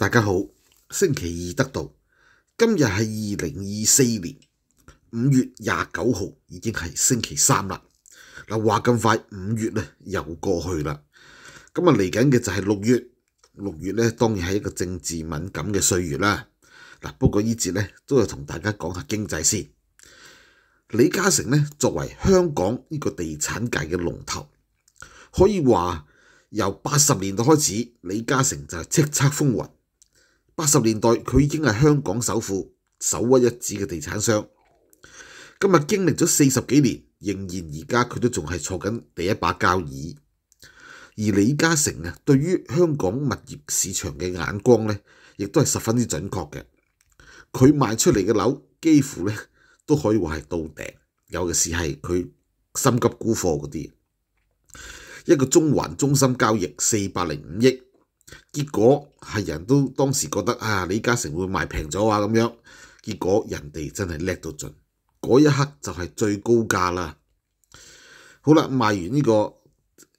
大家好，星期二得到今日系二零二四年五月廿九号，已经系星期三啦。嗱，话咁快五月咧又过去啦，咁啊嚟紧嘅就系六月。六月咧当然系一个政治敏感嘅岁月啦。嗱，不过呢节咧都要同大家讲下经济先。李嘉诚咧作为香港呢个地产界嘅龙头，可以话由八十年代开始，李嘉诚就系叱咤风云。八十年代佢已经系香港首富、首屈一指嘅地产商。今日经历咗四十几年，仍然而家佢都仲系坐紧第一把交椅。而李嘉诚啊，对于香港物业市场嘅眼光咧，亦都系十分之准确嘅。佢卖出嚟嘅楼，几乎咧都可以话系到顶。有嘅是系佢心急沽货嗰啲，一个中环中心交易四百零五亿。结果系人都当时觉得啊李嘉诚会卖平咗啊咁样，结果人哋真系叻到尽，嗰一刻就系最高价啦。好啦，卖完呢个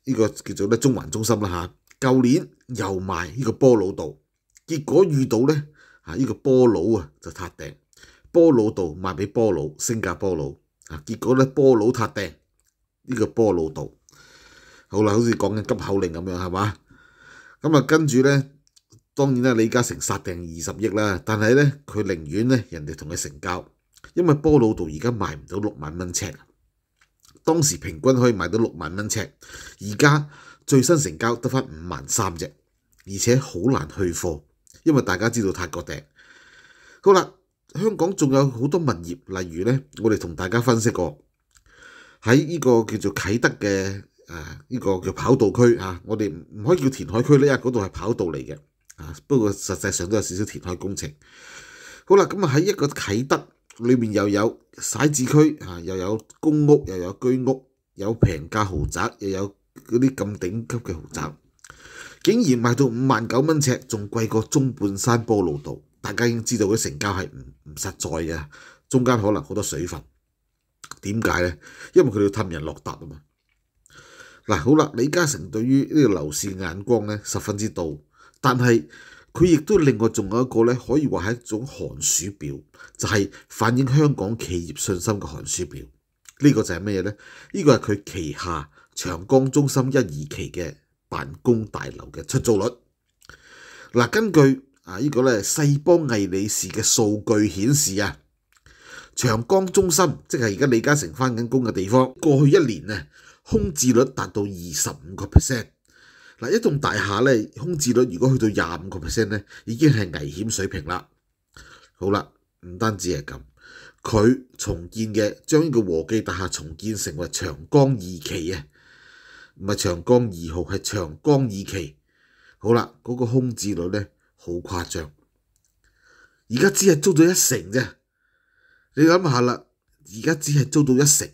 呢个叫做咧中环中心啦吓，旧年又卖呢个波老道，结果遇到咧啊呢个波佬啊就塌訂，波老道卖俾波佬，升价波佬啊，结果咧波佬塌訂呢个波老道，好啦，好似讲紧急口令咁样系嘛。咁啊，跟住咧，當然咧，李嘉誠殺定二十億啦。但係咧，佢寧願咧，人哋同佢成交，因為波老道而家賣唔到六萬蚊尺，當時平均可以賣到六萬蚊尺，而家最新成交得翻五萬三隻，而且好難去貨，因為大家知道泰國訂。好啦，香港仲有好多物業，例如咧，我哋同大家分析過，喺呢個叫做啟德嘅。誒呢個叫跑道區啊，我哋唔可以叫填海區咧，因為嗰度係跑道嚟嘅啊。不過實際上都有少少填海工程。好啦，咁啊喺一個啟德裏面又有駛字區啊，又有公屋，又有居屋，有平價豪宅，又有嗰啲咁頂級嘅豪宅，竟然賣到五萬九蚊尺，仲貴過中半山波路道。大家已經知道嘅成交係唔唔實在嘅，中間可能好多水分。點解呢？因為佢哋要氹人落搭啊嘛。嗱好啦，李嘉誠對於呢個樓市眼光咧十分之到，但係佢亦都另外仲有一個咧，可以話係一種寒暑表，就係反映香港企業信心嘅寒暑表。呢個就係咩嘢咧？呢個係佢旗下長江中心一、二期嘅辦公大樓嘅出租率。嗱，根據啊呢個咧世邦魏理仕嘅數據顯示啊。長江中心，即係而家李嘉誠翻緊工嘅地方。過去一年呢，空置率達到二十五個 percent。嗱，一棟大廈咧，空置率如果去到廿五個 percent 咧，已經係危險水平啦。好啦，唔單止係咁，佢重建嘅將呢個和記大廈重建成為長江二期啊，唔係長江二號，係長江二期。好啦，嗰個空置率咧好誇張，而家只係租咗一成啫。你諗下啦，而家只係租到一成，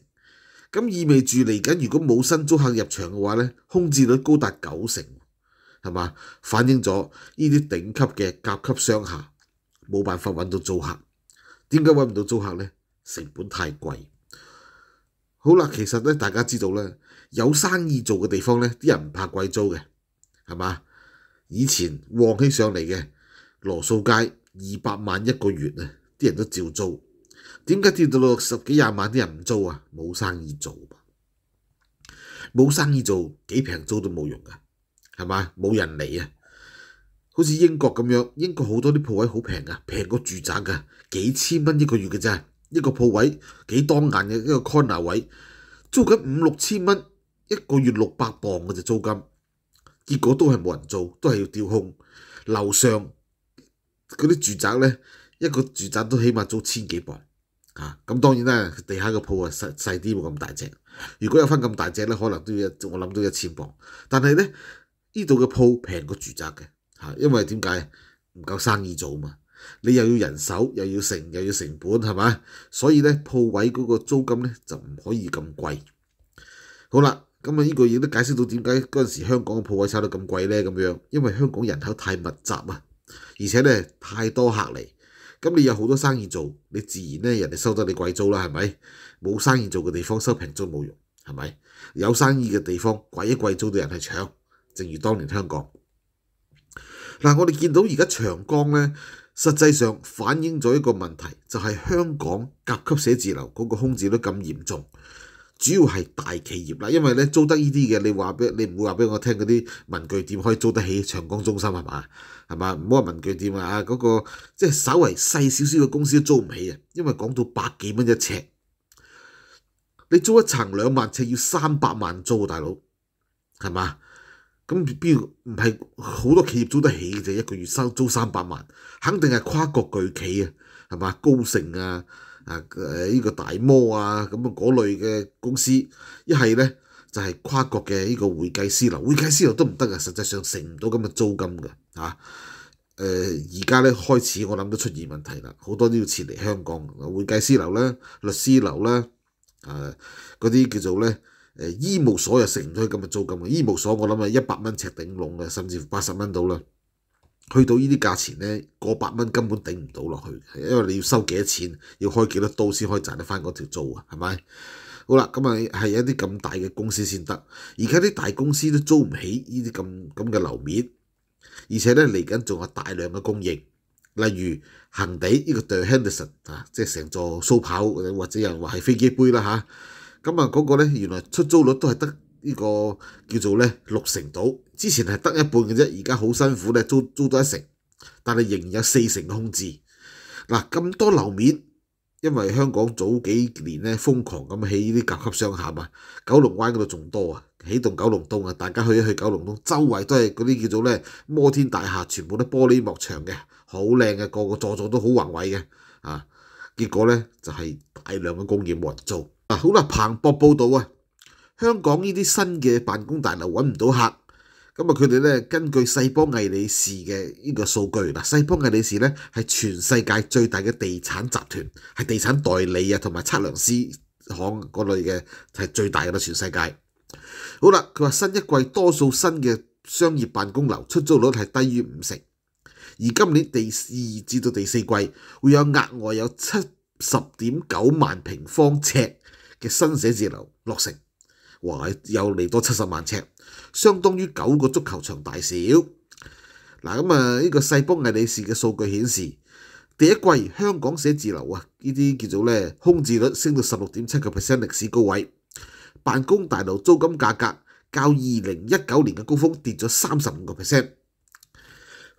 咁意味住嚟緊，如果冇新租客入場嘅話咧，空置率高達九成，係嘛？反映咗呢啲頂級嘅甲級商廈冇辦法揾到租客。點解揾唔到租客咧？成本太貴。好啦，其實咧，大家知道咧，有生意做嘅地方咧，啲人唔怕貴租嘅，係嘛？以前旺起上嚟嘅羅素街二百萬一個月啊，啲人都照租。點解跌到六十幾廿萬啲人唔租啊？冇生意做，冇生意做，幾平租都冇用噶，係咪？冇人嚟啊！好似英國咁樣，英國好多啲鋪位好平啊，平過住宅㗎，幾千蚊一個月嘅啫，一個鋪位幾當眼嘅一個 corner 位，租緊五六千蚊一個月六百磅嘅只租金，結果都係冇人租，都係要調控樓上嗰啲住宅呢，一個住宅都起碼租千幾磅。咁當然啦，地下嘅鋪啊細細啲冇咁大隻。如果有翻咁大隻咧，可能都要我諗都一千磅。但係咧，呢度嘅鋪平過住宅嘅嚇，因為點解唔夠生意做嘛？你又要人手，又要成又要成本，係咪？所以咧，鋪位嗰個租金咧就唔可以咁貴。好啦，咁啊呢個嘢都解釋到點解嗰陣時香港嘅鋪位炒到咁貴咧咁樣，因為香港人口太密集啊，而且咧太多客嚟。咁你有好多生意做，你自然咧人哋收得你貴租啦，係咪？冇生意做嘅地方收平租冇用，係咪？有生意嘅地方貴一貴租，啲人係搶。正如當年香港，嗱我哋見到而家長江咧，實際上反映咗一個問題，就係香港甲級寫字樓嗰個空置率咁嚴重。主要係大企業啦，因為咧租得呢啲嘅，你話俾你唔會話俾我聽嗰啲文具店可以租得起長江中心係嘛？係嘛？唔好話文具店啊，嗰個即係稍為細少少嘅公司都租唔起啊，因為講到百幾蚊一尺，你租一層兩萬尺要三百萬租大佬係嘛？咁邊唔係好多企業租得起嘅啫，一個月收租三百萬，肯定係跨國巨企啊，係嘛？高盛啊～啊！誒呢個大摩啊，咁啊嗰類嘅公司，一係咧就係跨國嘅呢個會計師樓，會計師樓都唔得啊，實際上承唔到咁嘅租金嘅，嚇。誒而家咧開始我諗都出現問題啦，好多都要撤嚟香港，會計師樓啦、律師樓啦，啊嗰啲叫做咧誒，醫務所又承唔到咁嘅租金嘅，醫務所我諗啊一百蚊尺頂籠嘅，甚至乎八十蚊到啦。去到呢啲價錢呢，過百蚊根本頂唔到落去，因為你要收幾多錢，要開幾多刀先可以賺得翻嗰條租啊？係咪？好啦，咁啊係一啲咁大嘅公司先得，而家啲大公司都租唔起呢啲咁咁嘅樓面，而且呢，嚟緊仲有大量嘅供應，例如恆地呢個 The Henderson 啊，即係成座蘇跑或者人話係飛機杯啦嚇，咁啊嗰個呢，原來出租率都係得。呢個叫做咧六成島，之前係得一半嘅啫，而家好辛苦咧，租租到一成，但係仍然有四成空置。嗱咁多樓面，因為香港早幾年咧瘋狂咁起呢啲甲級商廈啊，九龍灣嗰度仲多啊，起棟九龍東啊，大家去一去九龍東，周圍都係嗰啲叫做咧摩天大廈，全部都玻璃幕牆嘅，好靚嘅，個個座座都好宏偉嘅啊。結果咧就係大量嘅工應冇人租。啊！好啦，彭博報道啊！香港呢啲新嘅辦公大樓揾唔到客，咁啊佢哋咧根據世邦魏理仕嘅呢個數據嗱，世邦魏理仕咧係全世界最大嘅地產集團，係地產代理啊同埋測量師行嗰類嘅係最大嘅啦。全世界好啦，佢話新一季多數新嘅商業辦公樓出租率係低於五成，而今年第四至到第四季會有額外有七十點九萬平方尺嘅新寫字樓落成。哇！又嚟多七十萬尺，相當於九個足球場大小。嗱咁啊，呢個世博艾理士嘅數據顯示，第一季香港寫字樓啊，呢啲叫做咧空置率升到十六點七個 percent 歷史高位，辦公大樓租金價格較二零一九年嘅高峰跌咗三十五個 percent。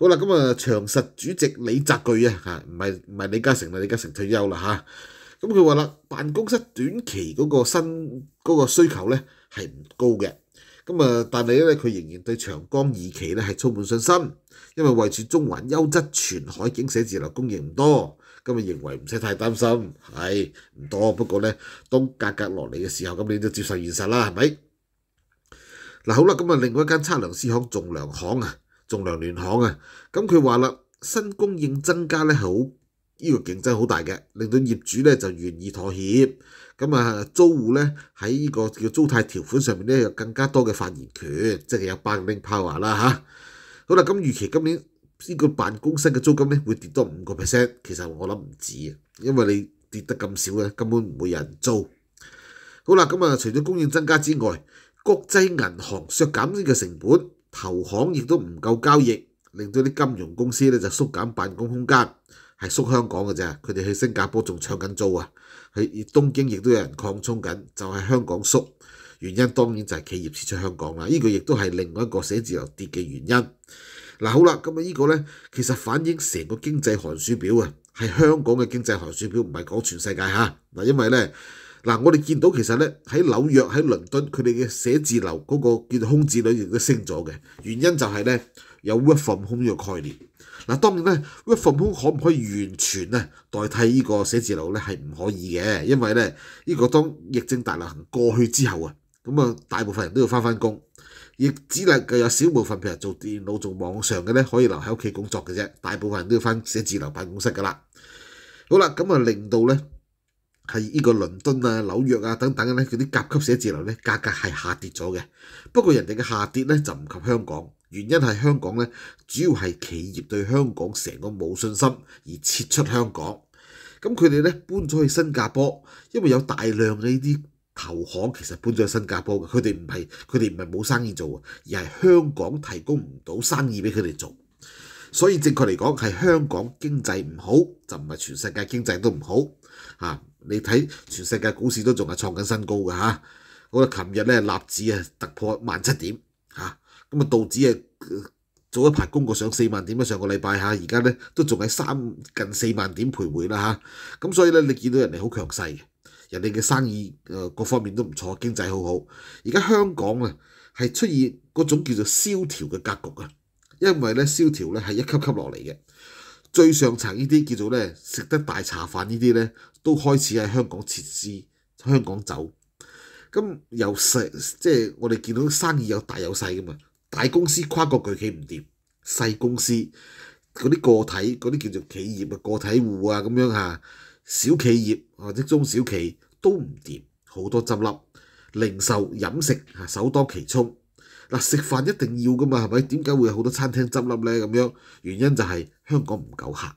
好啦，咁啊，長實主席李澤鉅啊，嚇唔係唔係李嘉誠啦，李嘉誠退休啦嚇。咁佢話啦，辦公室短期嗰個新嗰個需求咧係唔高嘅，咁啊但係咧佢仍然對長江二期咧係充滿信心，因為位處中環優質全海景寫字樓供應唔多，咁啊認為唔使太擔心，係唔多不過咧，當價格落嚟嘅時候，咁你就接受現實啦，係咪？嗱好啦，咁啊另外一間測量師行仲量行啊，仲量聯行啊，咁佢話啦，新供應增加咧好。呢個競爭好大嘅，令到業主咧就願意妥協。咁啊，租户咧喺呢個叫租貸條款上面咧有更加多嘅發言權，即係有 b i n i n g power 啦嚇。好啦，咁預期今年呢個辦公室嘅租金咧會跌多五個 percent，其實我諗唔止啊，因為你跌得咁少咧，根本唔會人租。好啦，咁啊，除咗供應增加之外，國際銀行削減呢個成本，投行亦都唔夠交易，令到啲金融公司咧就縮減辦公空間。係縮香港嘅啫，佢哋去新加坡仲搶緊租啊，去東京亦都有人擴充緊，就係香港縮。原因當然就係企業撤出香港啦，呢個亦都係另外一個寫字樓跌嘅原因。嗱好啦，咁啊呢個咧，其實反映成個經濟寒暑表啊，係香港嘅經濟寒暑表，唔係講全世界嚇嗱，因為咧嗱，我哋見到其實咧喺紐約喺倫敦，佢哋嘅寫字樓嗰個叫空置率亦都升咗嘅，原因就係咧有 r e f i 空呢個概念。嗱，當然咧，work from home 可唔可以完全咧代替呢個寫字樓咧？係唔可以嘅，因為咧，呢個當疫症大流行過去之後啊，咁啊，大部分人都要翻返工，亦只能夠有少部分譬如做電腦做網上嘅咧，可以留喺屋企工作嘅啫，大部分人都要翻寫字樓辦公室噶啦。好啦，咁啊，令到咧係呢個倫敦啊、紐約啊等等咧，嗰啲甲級寫字樓咧，價格係下跌咗嘅。不過人哋嘅下跌咧就唔及香港。原因係香港咧，主要係企業對香港成個冇信心而撤出香港。咁佢哋咧搬咗去新加坡，因為有大量嘅呢啲投行其實搬咗去新加坡嘅。佢哋唔係佢哋唔係冇生意做而係香港提供唔到生意俾佢哋做。所以正確嚟講係香港經濟唔好，就唔係全世界經濟都唔好你睇全世界股市都仲係創緊新高㗎嚇。我哋琴日咧納指啊突破萬七點嚇。咁啊，道指啊早一排攻過上四萬點啊，上個禮拜嚇，而家咧都仲喺三近四萬點徘徊啦嚇。咁所以咧，你見到人哋好強勢，人哋嘅生意誒各方面都唔錯，經濟好好。而家香港啊係出現嗰種叫做蕭條嘅格局啊，因為咧蕭條咧係一級級落嚟嘅。最上層呢啲叫做咧食得大茶飯呢啲咧，都開始喺香港撤資、香港走。咁由細即係我哋見到生意有大有細噶嘛。大公司跨國巨企唔掂，細公司嗰啲個體嗰啲叫做企業啊個體户啊咁樣啊，小企業或者中小企都唔掂，好多執笠，零售飲食嚇首當其衝。嗱，食飯一定要噶嘛，係咪？點解會有好多餐廳執笠咧？咁樣原因就係香港唔夠客。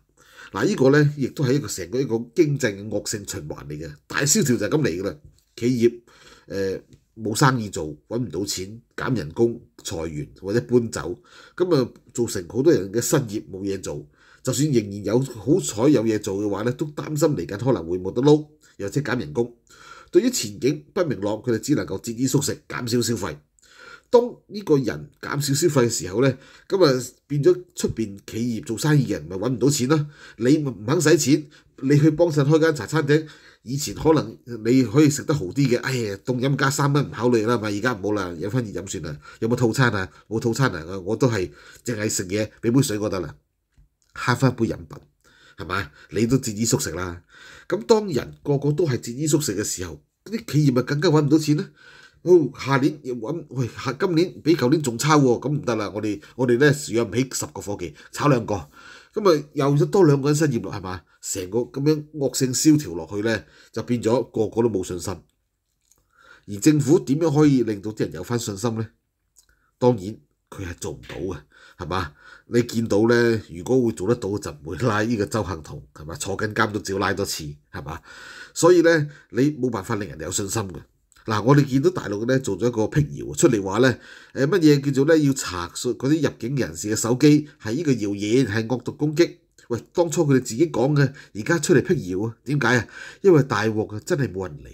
嗱，依個咧亦都係一個成個一個經濟嘅惡性循環嚟嘅，大蕭條就係咁嚟噶啦。企業誒。冇生意做，揾唔到錢，減人工、裁員或者搬走，咁啊造成好多人嘅失業冇嘢做。就算仍然有好彩有嘢做嘅話咧，都擔心嚟緊可能會冇得撈，又或者減人工。對於前景不明朗，佢哋只能夠節衣縮食，減少消費。當呢個人減少消費嘅時候咧，咁啊變咗出邊企業做生意嘅人咪揾唔到錢啦。你唔肯使錢，你去幫襯開間茶餐廳。以前可能你可以食得好啲嘅，哎呀，凍飲加三蚊唔考慮啦，咪而家唔好啦，有翻熱飲算啦。有冇套餐啊？冇套餐啊！我都係淨係食嘢，俾杯水我得啦，慳翻一杯飲品，係嘛？你都節衣縮食啦。咁當人個個都係節衣縮食嘅時候，啲企業咪更加揾唔到錢咧。哦，下年要揾，喂，今年比舊年仲差喎，咁唔得啦，我哋我哋咧養唔起十個伙計，炒兩個。咁咪又多兩個人失業啦，係嘛？成個咁樣惡性蕭條落去咧，就變咗個個都冇信心。而政府點樣可以令到啲人有翻信心咧？當然佢係做唔到嘅，係嘛？你見到咧，如果會做得到就唔會。拉呢個周幸同，係嘛？坐緊監都照拉多次，係嘛？所以咧，你冇辦法令人哋有信心嘅。嗱，我哋見到大陸咧做咗一個辟謠出嚟話咧，誒乜嘢叫做咧要查説嗰啲入境人士嘅手機係呢個謠言係惡毒攻擊。喂，當初佢哋自己講嘅，而家出嚟辟謠啊？點解啊？因為大鑊啊，真係冇人嚟。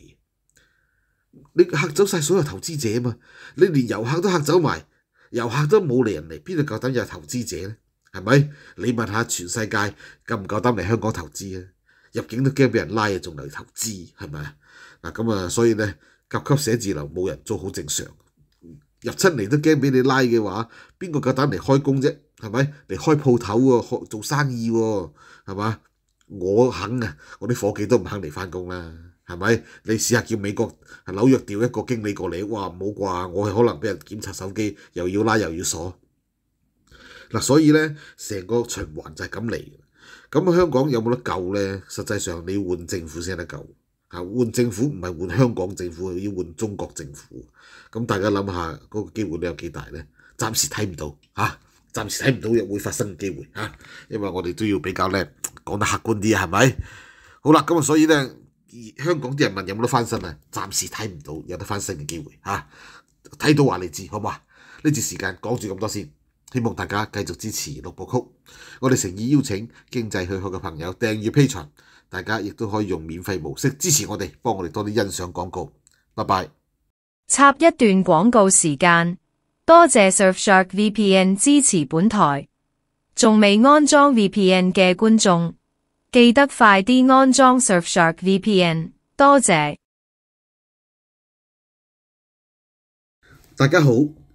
你嚇走曬所有投資者嘛？你連遊客都嚇走埋，遊客都冇嚟人嚟，邊度夠膽有投資者咧？係咪？你問下全世界夠唔夠膽嚟香港投資啊？入境都驚俾人拉啊，仲嚟投資係咪啊？嗱咁啊，所以咧。甲級寫字樓冇人租好正常，入出嚟都驚俾你拉嘅話，邊個夠膽嚟開工啫？係咪嚟開鋪頭喎？做生意喎？係嘛？我肯啊，我啲伙計都唔肯嚟翻工啦，係咪？你試下叫美國紐約調一個經理過嚟，哇冇啩，我係可能俾人檢查手機，又要拉又要鎖。嗱，所以咧成個循環就係咁嚟。咁香港有冇得救咧？實際上你要換政府先得救。啊，換政府唔係換香港政府，要換中國政府。咁大家諗下嗰個機會有幾大咧？暫時睇唔到，嚇，暫時睇唔到又會發生嘅機會嚇，因為我哋都要比較咧講得客觀啲，係咪？好啦，咁啊，所以咧，香港啲人民有冇得翻身啊？暫時睇唔到有得翻身嘅機會嚇，睇到話你知，好唔好呢段時間講住咁多先。希望大家繼續支持六部曲，我哋誠意邀請經濟許可嘅朋友訂閱批存，大家亦都可以用免費模式支持我哋，幫我哋多啲欣賞廣告。拜拜。插一段廣告時間，多謝 Surfshark VPN 支持本台。仲未安裝 VPN 嘅觀眾，記得快啲安裝 Surfshark VPN。多謝。大家好。